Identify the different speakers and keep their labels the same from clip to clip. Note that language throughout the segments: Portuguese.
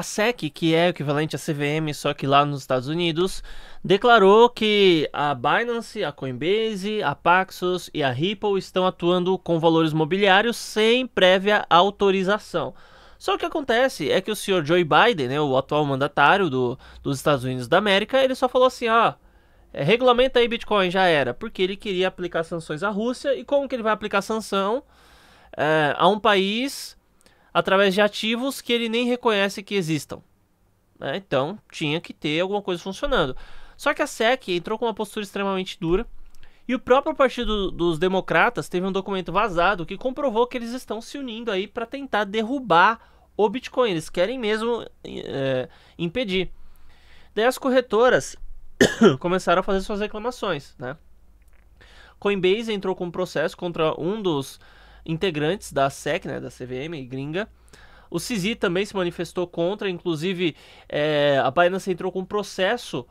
Speaker 1: A SEC, que é o equivalente à CVM, só que lá nos Estados Unidos, declarou que a Binance, a Coinbase, a Paxos e a Ripple estão atuando com valores mobiliários sem prévia autorização. Só que acontece é que o senhor Joe Biden, né, o atual mandatário do, dos Estados Unidos da América, ele só falou assim, ó, é, regulamenta aí Bitcoin, já era, porque ele queria aplicar sanções à Rússia, e como que ele vai aplicar sanção é, a um país através de ativos que ele nem reconhece que existam. Né? Então, tinha que ter alguma coisa funcionando. Só que a SEC entrou com uma postura extremamente dura. E o próprio Partido dos Democratas teve um documento vazado que comprovou que eles estão se unindo aí para tentar derrubar o Bitcoin. Eles querem mesmo é, impedir. Daí as corretoras começaram a fazer suas reclamações, né? Coinbase entrou com um processo contra um dos integrantes da SEC, né, da CVM gringa. O CZ também se manifestou contra, inclusive é, a Binance entrou com um processo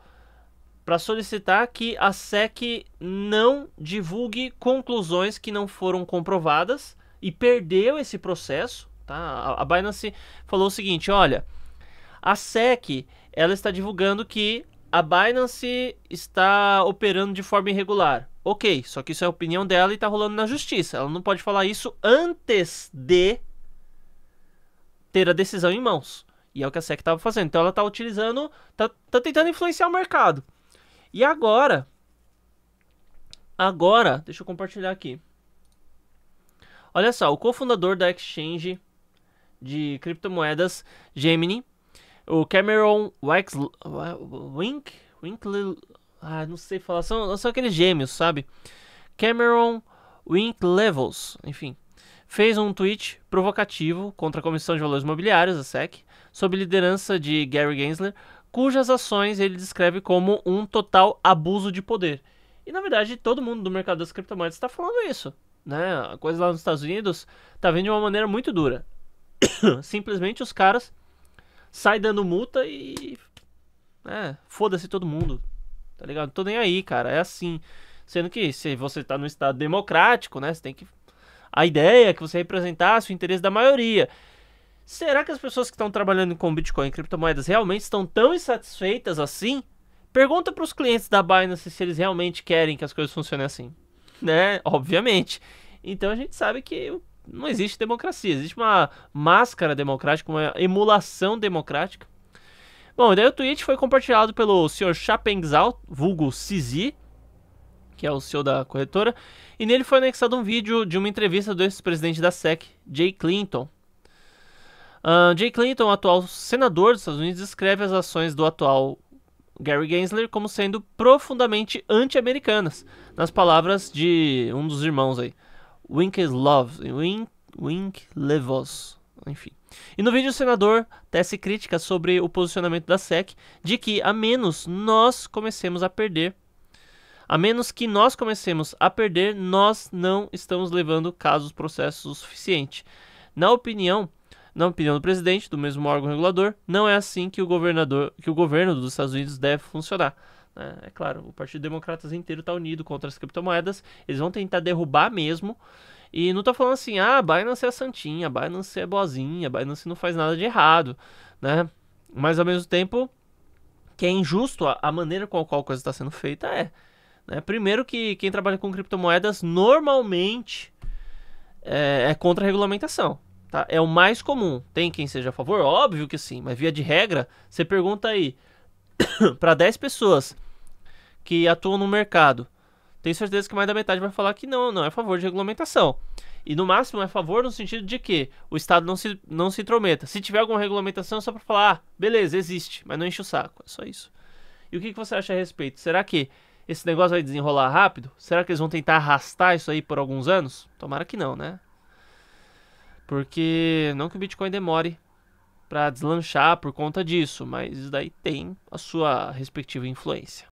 Speaker 1: para solicitar que a SEC não divulgue conclusões que não foram comprovadas e perdeu esse processo. Tá? A Binance falou o seguinte: olha, a SEC ela está divulgando que a Binance está operando de forma irregular. Ok, só que isso é a opinião dela e tá rolando na justiça. Ela não pode falar isso antes de ter a decisão em mãos. E é o que a SEC tava fazendo. Então ela tá utilizando. tá, tá tentando influenciar o mercado. E agora. Agora, deixa eu compartilhar aqui. Olha só, o cofundador da exchange de criptomoedas Gemini, o Cameron Wink, ah, não sei falar. São, são aqueles gêmeos, sabe? Cameron Winklevels, enfim. Fez um tweet provocativo contra a Comissão de Valores Imobiliários, a SEC, sob liderança de Gary Gensler, cujas ações ele descreve como um total abuso de poder. E na verdade, todo mundo do mercado das criptomoedas está falando isso. Né? A coisa lá nos Estados Unidos está vindo de uma maneira muito dura. Simplesmente os caras saem dando multa e. É, foda-se todo mundo tá ligado? Não tô nem aí, cara. É assim. Sendo que se você tá num estado democrático, né? Você tem que. A ideia é que você representasse o interesse da maioria. Será que as pessoas que estão trabalhando com Bitcoin e criptomoedas realmente estão tão insatisfeitas assim? Pergunta para os clientes da Binance se eles realmente querem que as coisas funcionem assim, né? Obviamente. Então a gente sabe que não existe democracia, existe uma máscara democrática, uma emulação democrática Bom, daí o tweet foi compartilhado pelo senhor Chapengzal, vulgo Sisi, que é o CEO da corretora, e nele foi anexado um vídeo de uma entrevista do ex-presidente da SEC, Jay Clinton. Uh, Jay Clinton, atual senador dos Estados Unidos, descreve as ações do atual Gary Gensler como sendo profundamente anti-americanas, nas palavras de um dos irmãos aí, Wink Love, Wink, Wink Levos enfim. E no vídeo o senador tece críticas sobre o posicionamento da SEC de que a menos nós comecemos a perder, a menos que nós comecemos a perder, nós não estamos levando casos processos o suficiente. Na opinião, na opinião do presidente do mesmo órgão regulador, não é assim que o governador, que o governo dos Estados Unidos deve funcionar. É, é claro, o Partido Democratas inteiro está unido contra as criptomoedas. Eles vão tentar derrubar mesmo. E não tô falando assim, ah, Binance é santinha, Binance é boazinha, Binance não faz nada de errado, né? Mas ao mesmo tempo, que é injusto a, a maneira com a qual a coisa está sendo feita é. Né? Primeiro que quem trabalha com criptomoedas normalmente é, é contra a regulamentação. Tá? É o mais comum. Tem quem seja a favor? Óbvio que sim, mas via de regra, você pergunta aí para 10 pessoas que atuam no mercado. Tenho certeza que mais da metade vai falar que não, não é a favor de regulamentação. E no máximo é a favor no sentido de que o Estado não se, não se intrometa. Se tiver alguma regulamentação, é só para falar, ah, beleza, existe, mas não enche o saco. É só isso. E o que, que você acha a respeito? Será que esse negócio vai desenrolar rápido? Será que eles vão tentar arrastar isso aí por alguns anos? Tomara que não, né? Porque não que o Bitcoin demore para deslanchar por conta disso, mas isso daí tem a sua respectiva influência.